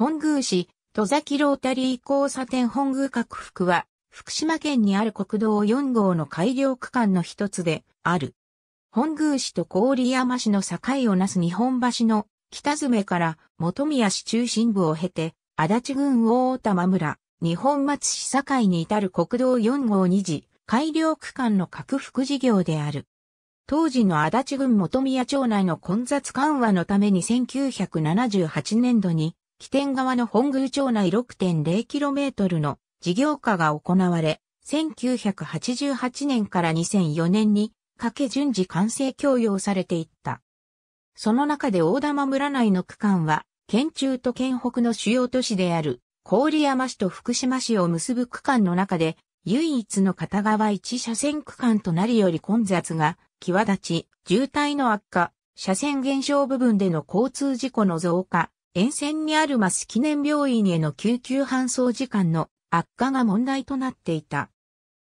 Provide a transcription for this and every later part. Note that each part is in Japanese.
本宮市、戸崎ロータリー交差点本宮拡福は、福島県にある国道4号の改良区間の一つである。本宮市と郡山市の境をなす日本橋の北詰から本宮市中心部を経て、足立郡大玉村、日本松市境に至る国道4号2次、改良区間の拡幅事業である。当時の足立郡本宮町内の混雑緩和のために1978年度に起点側の本宮町内 6.0km の事業化が行われ、1988年から2004年にかけ順次完成供用されていった。その中で大玉村内の区間は、県中と県北の主要都市である、郡山市と福島市を結ぶ区間の中で、唯一の片側1車線区間となりより混雑が際立ち、渋滞の悪化、車線減少部分での交通事故の増加、沿線にあるマス記念病院への救急搬送時間の悪化が問題となっていた。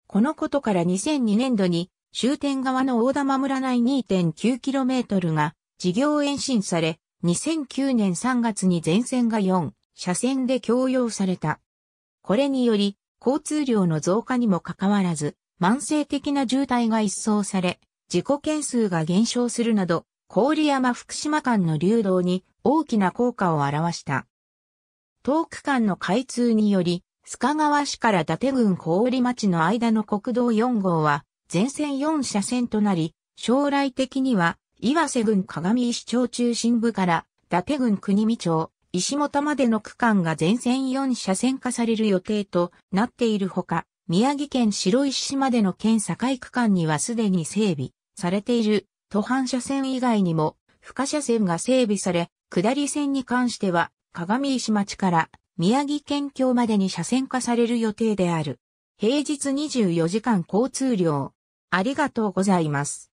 このことから2002年度に終点側の大玉村内 2.9km が事業延伸され、2009年3月に全線が4車線で供用された。これにより、交通量の増加にもかかわらず、慢性的な渋滞が一掃され、事故件数が減少するなど、郡山福島間の流動に大きな効果を表した。東区間の開通により、須賀川市から伊達郡小町の間の国道4号は、全線4車線となり、将来的には、岩瀬郡鏡石町中心部から伊達郡国見町、石本までの区間が全線4車線化される予定となっているほか、宮城県白石市までの県境区間にはすでに整備されている都半車線以外にも、不可車線が整備され、下り線に関しては、鏡石町から宮城県境までに車線化される予定である。平日24時間交通量。ありがとうございます。